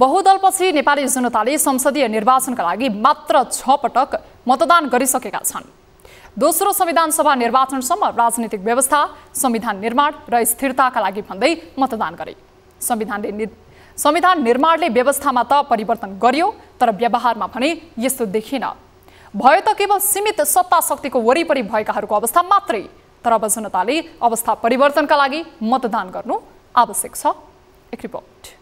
बहुदलपछि नेपाली जनताले संसदीय निर्वाचनका लागि मात्र छ पटक मतदान गरिसकेका छन् दोस्रो संविधान सभा निर्वाचनसम्म राजनीतिक व्यवस्था संविधान निर्माण र स्थिरताका लागि भन्दै मतदान गरे संविधानले संविधान निर्माणले व्यवस्थामा त परिवर्तन गर्यो तर व्यवहारमा भने यस्तो देखिन भयो त केवल सीमित सत्ता शक्तिको वरिपरि भएकाहरूको अवस्था मात्रै तर अब जनताले अवस्था परिवर्तनका लागि मतदान गर्नु आवश्यक छ एक रिपोर्ट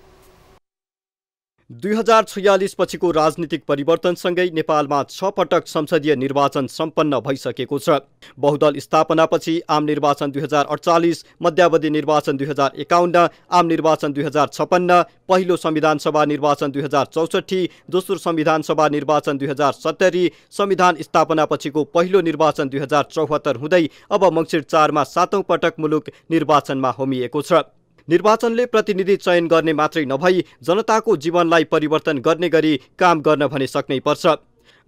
दुई हजार छयालिस पछिको राजनीतिक परिवर्तनसँगै नेपालमा छ पटक संसदीय निर्वाचन सम्पन्न भइसकेको छ बहुदल स्थापनापछि आम निर्वाचन दुई हजार अडचालिस मध्यावधि निर्वाचन दुई हजार एकाउन्न आम निर्वाचन दुई हजार छपन्न पहिलो संविधानसभा निर्वाचन दुई हजार चौसठी दोस्रो संविधानसभा निर्वाचन दुई हजार सत्तरी संविधान स्थापनापछिको पहिलो निर्वाचन दुई हजार चौहत्तर हुँदै अब मङ्सिर चारमा सातौँ पटक मुलुक निर्वाचनमा होमिएको छ निर्वाचनले प्रतिनिधि चयन गर्ने मात्रै नभई जनताको जीवनलाई परिवर्तन गर्ने गरी काम गर्न भने सक्नै पर्छ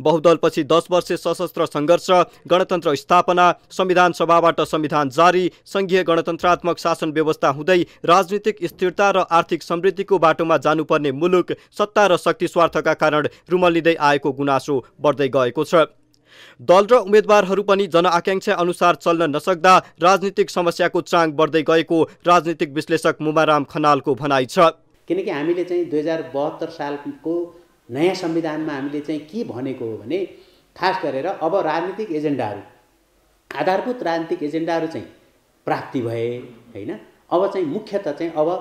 बहुदलपछि दस वर्ष सशस्त्र सङ्घर्ष गणतन्त्र स्थापना संविधान सभाबाट संविधान जारी सङ्घीय गणतन्त्रात्मक शासन व्यवस्था हुँदै राजनीतिक स्थिरता र आर्थिक समृद्धिको बाटोमा जानुपर्ने मुलुक सत्ता र शक्ति स्वार्थका कारण रुमलिँदै आएको गुनासो बढ्दै गएको छ दल र उम्मेद्वारहरू पनि जनआकाङ्क्षा अनुसार चल्न नसक्दा राजनीतिक समस्याको चाङ बढ्दै गएको राजनीतिक विश्लेषक मुमाराम खनालको भनाइ छ किनकि हामीले चाहिँ दुई हजार बहत्तर सालको नयाँ संविधानमा हामीले चाहिँ के भनेको हो भने खास गरेर अब राजनीतिक एजेन्डाहरू आधारभूत राजनीतिक एजेन्डाहरू चाहिँ प्राप्ति भए होइन अब चाहिँ मुख्यत चाहिँ अब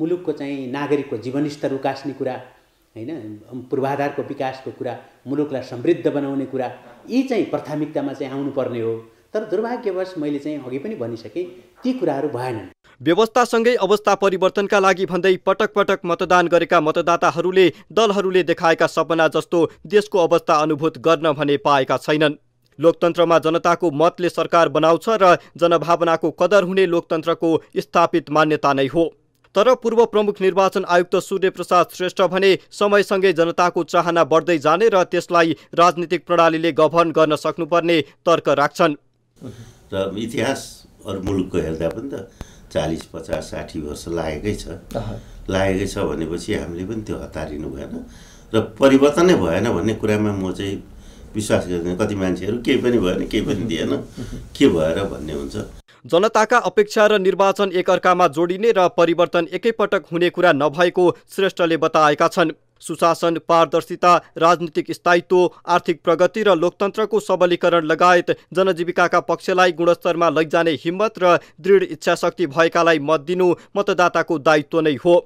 मुलुकको चाहिँ नागरिकको जीवनस्तर उकास्ने कुरा होइन पूर्वाधारको विकासको कुरा मुलुकलाई समृद्ध बनाउने कुरा यी चाहिँ प्राथमिकतामा चाहिँ आउनुपर्ने हो तर दुर्भाग्यवश मैले चाहिँ अघि पनि भनिसकेँ ती कुराहरू भएनन् व्यवस्थासँगै अवस्था परिवर्तनका लागि भन्दै पटक पटक मतदान गरेका मतदाताहरूले दलहरूले देखाएका सपना जस्तो देशको अवस्था अनुभूत गर्न भने पाएका छैनन् लोकतन्त्रमा जनताको मतले सरकार बनाउँछ र जनभावनाको कदर हुने लोकतन्त्रको स्थापित मान्यता नै हो तर पूर्व प्रमुख निर्वाचन आयुक्त सूर्यप्रसाद श्रेष्ठ भने समयसँगै जनताको चाहना बढ्दै जाने र त्यसलाई राजनीतिक प्रणालीले गभर्न गर्न सक्नुपर्ने तर्क राख्छन् र इतिहास अरू मुलुकको हेर्दा पनि त चालिस पचास साठी वर्ष लागेकै छ लागेकै छ भनेपछि हामीले पनि त्यो हतारिनु भएन र परिवर्तनै भएन भन्ने कुरामा म चाहिँ विश्वास गर्दिनँ कति मान्छेहरू केही पनि भएन केही पनि दिएन के भएर भन्ने हुन्छ जनताका अपेक्षा र निर्वाचन एकअर्कामा जोडिने र परिवर्तन एकैपटक हुने कुरा नभएको श्रेष्ठले बताएका छन् सुशासन पारदर्शिता राजनीतिक स्थायित्व आर्थिक प्रगति र लोकतन्त्रको सबलीकरण लगायत जनजीविकाका पक्षलाई गुणस्तरमा लैजाने हिम्मत र दृढ इच्छाशक्ति भएकालाई मत दिनु मतदाताको दायित्व नै हो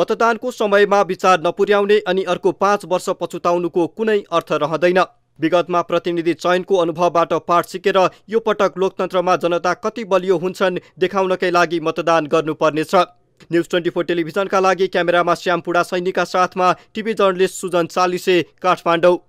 मतदानको समयमा विचार नपुर्याउने अनि अर्को पाँच वर्ष पछुताउनुको कुनै अर्थ रहँदैन विगतमा प्रतिनिधि चयनको अनुभवबाट पाठ सिकेर यो पटक लोकतन्त्रमा जनता कति बलियो हुन्छन् देखाउनकै लागि मतदान गर्नुपर्नेछ न्युज ट्वेन्टी फोर टेलिभिजनका लागि क्यामेरामा श्यामपुडा सैनिकका साथमा टिभी जर्नलिस्ट सुजन चालिसे काठमाडौँ